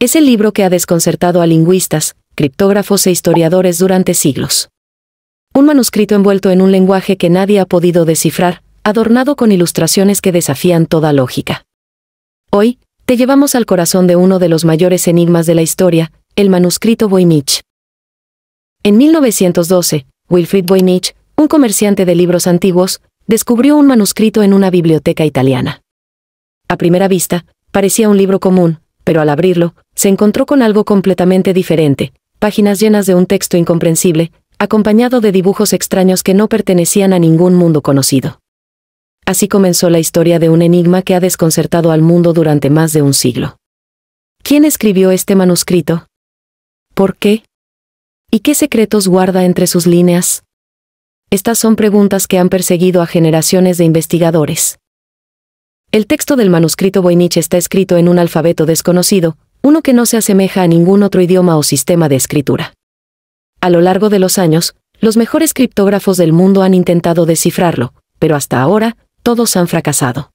es el libro que ha desconcertado a lingüistas, criptógrafos e historiadores durante siglos. Un manuscrito envuelto en un lenguaje que nadie ha podido descifrar, adornado con ilustraciones que desafían toda lógica. Hoy, te llevamos al corazón de uno de los mayores enigmas de la historia, el manuscrito Voynich. En 1912, Wilfrid Voynich, un comerciante de libros antiguos, descubrió un manuscrito en una biblioteca italiana. A primera vista, parecía un libro común, pero al abrirlo, se encontró con algo completamente diferente, páginas llenas de un texto incomprensible, acompañado de dibujos extraños que no pertenecían a ningún mundo conocido. Así comenzó la historia de un enigma que ha desconcertado al mundo durante más de un siglo. ¿Quién escribió este manuscrito? ¿Por qué? ¿Y qué secretos guarda entre sus líneas? Estas son preguntas que han perseguido a generaciones de investigadores. El texto del manuscrito Voynich está escrito en un alfabeto desconocido, uno que no se asemeja a ningún otro idioma o sistema de escritura. A lo largo de los años, los mejores criptógrafos del mundo han intentado descifrarlo, pero hasta ahora, todos han fracasado.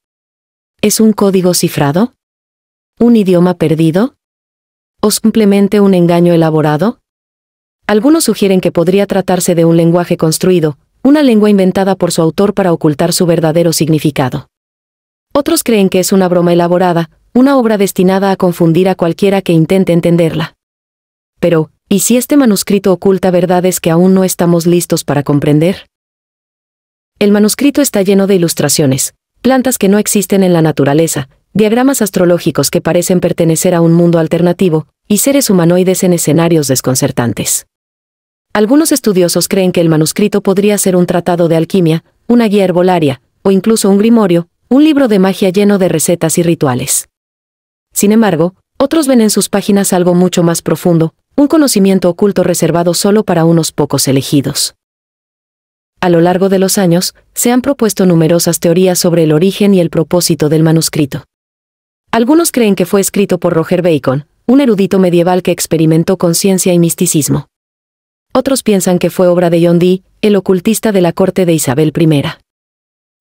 ¿Es un código cifrado? ¿Un idioma perdido? ¿O simplemente un engaño elaborado? Algunos sugieren que podría tratarse de un lenguaje construido, una lengua inventada por su autor para ocultar su verdadero significado. Otros creen que es una broma elaborada, una obra destinada a confundir a cualquiera que intente entenderla. Pero, ¿y si este manuscrito oculta verdades que aún no estamos listos para comprender? El manuscrito está lleno de ilustraciones, plantas que no existen en la naturaleza, diagramas astrológicos que parecen pertenecer a un mundo alternativo, y seres humanoides en escenarios desconcertantes. Algunos estudiosos creen que el manuscrito podría ser un tratado de alquimia, una guía herbolaria, o incluso un grimorio, un libro de magia lleno de recetas y rituales. Sin embargo, otros ven en sus páginas algo mucho más profundo, un conocimiento oculto reservado solo para unos pocos elegidos. A lo largo de los años, se han propuesto numerosas teorías sobre el origen y el propósito del manuscrito. Algunos creen que fue escrito por Roger Bacon, un erudito medieval que experimentó conciencia y misticismo. Otros piensan que fue obra de John Dee, el ocultista de la corte de Isabel I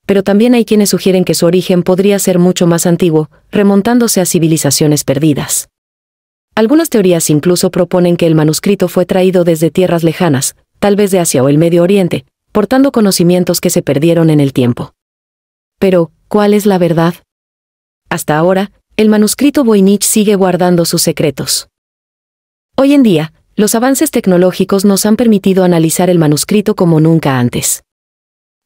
pero también hay quienes sugieren que su origen podría ser mucho más antiguo, remontándose a civilizaciones perdidas. Algunas teorías incluso proponen que el manuscrito fue traído desde tierras lejanas, tal vez de Asia o el Medio Oriente, portando conocimientos que se perdieron en el tiempo. Pero, ¿cuál es la verdad? Hasta ahora, el manuscrito Voynich sigue guardando sus secretos. Hoy en día, los avances tecnológicos nos han permitido analizar el manuscrito como nunca antes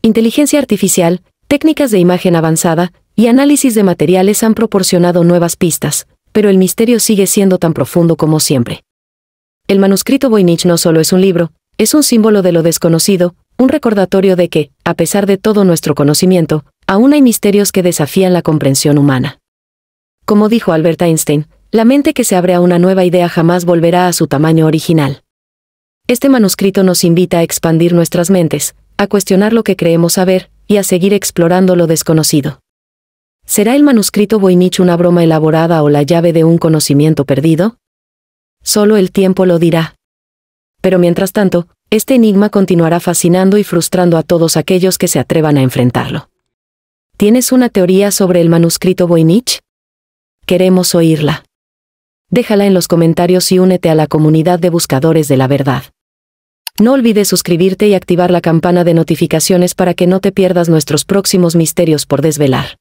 inteligencia artificial, técnicas de imagen avanzada y análisis de materiales han proporcionado nuevas pistas, pero el misterio sigue siendo tan profundo como siempre. El manuscrito Voynich no solo es un libro, es un símbolo de lo desconocido, un recordatorio de que, a pesar de todo nuestro conocimiento, aún hay misterios que desafían la comprensión humana. Como dijo Albert Einstein, la mente que se abre a una nueva idea jamás volverá a su tamaño original. Este manuscrito nos invita a expandir nuestras mentes, a cuestionar lo que creemos saber, y a seguir explorando lo desconocido. ¿Será el manuscrito Voynich una broma elaborada o la llave de un conocimiento perdido? Solo el tiempo lo dirá. Pero mientras tanto, este enigma continuará fascinando y frustrando a todos aquellos que se atrevan a enfrentarlo. ¿Tienes una teoría sobre el manuscrito Voynich? Queremos oírla. Déjala en los comentarios y únete a la comunidad de buscadores de la verdad. No olvides suscribirte y activar la campana de notificaciones para que no te pierdas nuestros próximos misterios por desvelar.